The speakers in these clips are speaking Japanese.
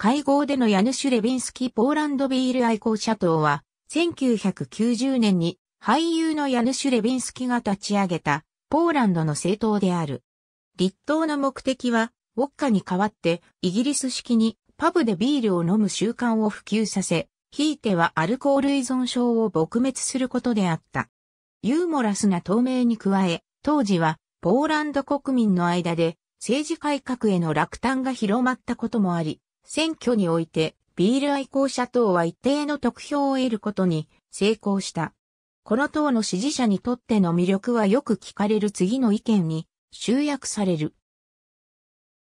会合でのヤヌシュ・レビンスキポーランドビール愛好者党は、1990年に俳優のヤヌシュ・レビンスキが立ち上げたポーランドの政党である。立党の目的は、ウォッカに代わってイギリス式にパブでビールを飲む習慣を普及させ、ひいてはアルコール依存症を撲滅することであった。ユーモラスな透明に加え、当時はポーランド国民の間で政治改革への落胆が広まったこともあり、選挙においてビール愛好者等は一定の得票を得ることに成功した。この党の支持者にとっての魅力はよく聞かれる次の意見に集約される。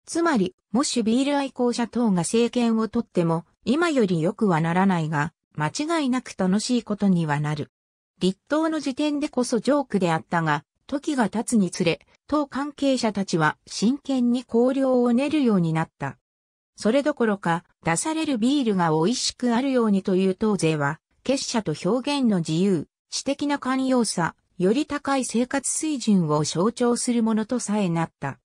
つまり、もしビール愛好者等が政権をとっても、今より良くはならないが、間違いなく楽しいことにはなる。立党の時点でこそジョークであったが、時が経つにつれ、党関係者たちは真剣に考慮を練るようになった。それどころか、出されるビールが美味しくあるようにという当税は、結社と表現の自由、私的な寛容さ、より高い生活水準を象徴するものとさえなった。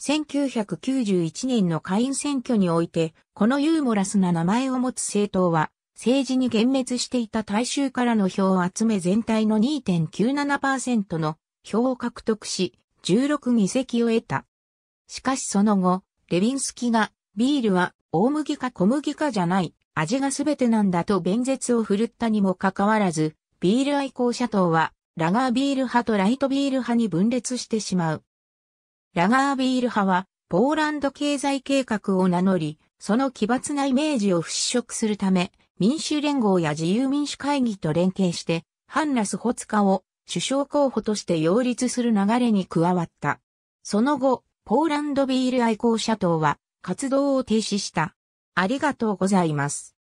1991年の下院選挙において、このユーモラスな名前を持つ政党は、政治に幻滅していた大衆からの票を集め全体の2.97%の票を獲得し、16議席を得た。しかしその後、レビンスキがビールは大麦か小麦かじゃない、味が全てなんだと弁舌を振るったにもかかわらず、ビール愛好者等は、ラガービール派とライトビール派に分裂してしまう。ラガービール派は、ポーランド経済計画を名乗り、その奇抜なイメージを払拭するため、民主連合や自由民主会議と連携して、ハンラス・ホツカを首相候補として擁立する流れに加わった。その後、ポーランドビール愛好者党は、活動を停止した。ありがとうございます。